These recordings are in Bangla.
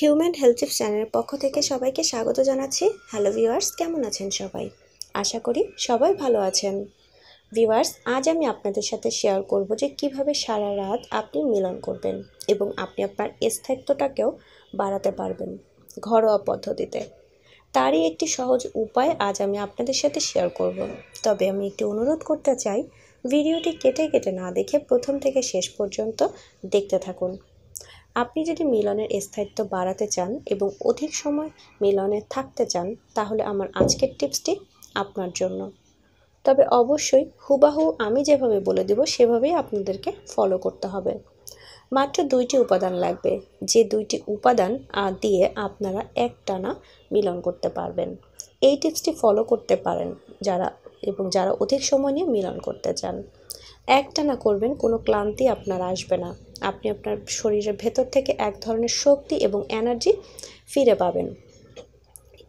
হিউম্যান হেলথ টিপস চ্যানেলের পক্ষ থেকে সবাইকে স্বাগত জানাচ্ছি হ্যালো ভিওয়ার্স কেমন আছেন সবাই আশা করি সবাই ভালো আছেন ভিওয়ার্স আজ আমি আপনাদের সাথে শেয়ার করব যে কিভাবে সারা রাত আপনি মিলন করবেন এবং আপনি আপনার স্থায়িত্বটাকেও বাড়াতে পারবেন ঘরোয়া পদ্ধতিতে তারই একটি সহজ উপায় আজ আমি আপনাদের সাথে শেয়ার করব। তবে আমি একটি অনুরোধ করতে চাই ভিডিওটি কেটে কেটে না দেখে প্রথম থেকে শেষ পর্যন্ত দেখতে থাকুন আপনি যদি মিলনের স্থায়িত্ব বাড়াতে চান এবং অধিক সময় মিলনে থাকতে চান তাহলে আমার আজকের টিপসটি আপনার জন্য তবে অবশ্যই হুবাহু আমি যেভাবে বলে দেব সেভাবেই আপনাদেরকে ফলো করতে হবে মাত্র দুইটি উপাদান লাগবে যে দুইটি উপাদান দিয়ে আপনারা একটানা মিলন করতে পারবেন এই টিপসটি ফলো করতে পারেন যারা এবং যারা অধিক সময় নিয়ে মিলন করতে চান একটানা করবেন কোনো ক্লান্তি আপনার আসবে না আপনি আপনার শরীরের ভেতর থেকে এক ধরনের শক্তি এবং এনার্জি ফিরে পাবেন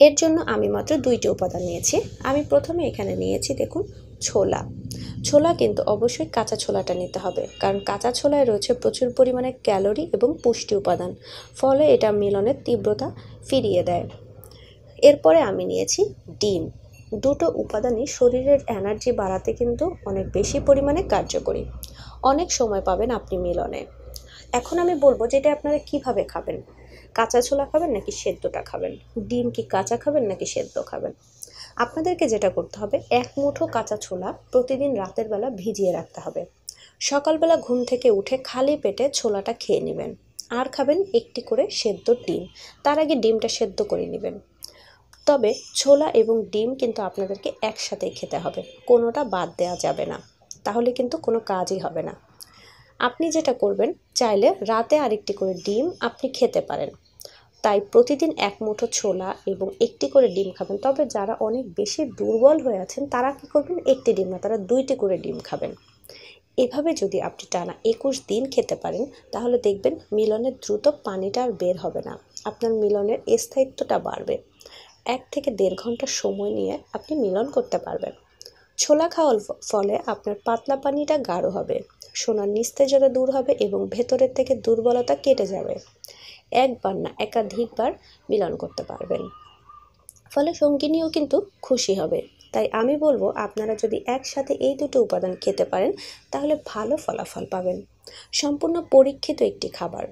এর জন্য আমি মাত্র দুইটি উপাদান নিয়েছি আমি প্রথমে এখানে নিয়েছি দেখুন ছোলা ছোলা কিন্তু অবশ্যই কাঁচা ছোলাটা নিতে হবে কারণ কাঁচা ছোলায় রয়েছে প্রচুর পরিমাণে ক্যালোরি এবং পুষ্টি উপাদান ফলে এটা মিলনের তীব্রতা ফিরিয়ে দেয় এরপরে আমি নিয়েছি ডিম দুটো উপাদানই শরীরের এনার্জি বাড়াতে কিন্তু অনেক বেশি পরিমাণে কার্যকরী অনেক সময় পাবেন আপনি মিলনে এখন আমি বলবো যে এটা আপনারা কীভাবে খাবেন কাঁচা ছোলা খাবেন নাকি সেদ্ধটা খাবেন ডিম কি কাঁচা খাবেন নাকি সেদ্ধ খাবেন আপনাদেরকে যেটা করতে হবে এক মুঠো কাঁচা ছোলা প্রতিদিন রাতের বেলা ভিজিয়ে রাখতে হবে সকালবেলা ঘুম থেকে উঠে খালি পেটে ছোলাটা খেয়ে নেবেন আর খাবেন একটি করে সেদ্ধ ডিম তার আগে ডিমটা সেদ্ধ করে নেবেন তবে ছোলা এবং ডিম কিন্তু আপনাদেরকে একসাথেই খেতে হবে কোনোটা বাদ দেওয়া যাবে না তাহলে কিন্তু কোনো কাজই হবে না আপনি যেটা করবেন চাইলে রাতে আরেকটি করে ডিম আপনি খেতে পারেন তাই প্রতিদিন এক মুঠো ছোলা এবং একটি করে ডিম খাবেন তবে যারা অনেক বেশি দুর্বল হয়ে আছেন তারা কি করবেন একটি ডিম না তারা দুইটি করে ডিম খাবেন এভাবে যদি আপনি টানা একুশ দিন খেতে পারেন তাহলে দেখবেন মিলনের দ্রুত পানিটা আর বের হবে না আপনার মিলনের স্থায়িত্বটা বাড়বে এক থেকে দেড় ঘন্টা সময় নিয়ে আপনি মিলন করতে পারবেন ছোলা খাওয়ার ফলে আপনার পাতলা পানিটা গাঢ় হবে সোনার নিস্তেজতা দূর হবে এবং ভেতরের থেকে দুর্বলতা কেটে যাবে একবার না একাধিকবার মিলন করতে পারবেন ফলে সঙ্গিনীও কিন্তু খুশি হবে তাই আমি বলবো আপনারা যদি একসাথে এই দুটো উপাদান খেতে পারেন তাহলে ভালো ফলাফল পাবেন সম্পূর্ণ পরীক্ষিত একটি খাবার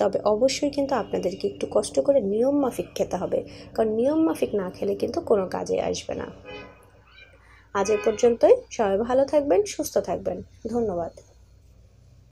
তবে অবশ্যই কিন্তু আপনাদেরকে একটু কষ্ট করে নিয়ম মাফিক খেতে হবে কারণ নিয়ম মাফিক না খেলে কিন্তু কোনো কাজে আসবে না আজ এ পর্যন্তই সবাই ভালো থাকবেন সুস্থ থাকবেন ধন্যবাদ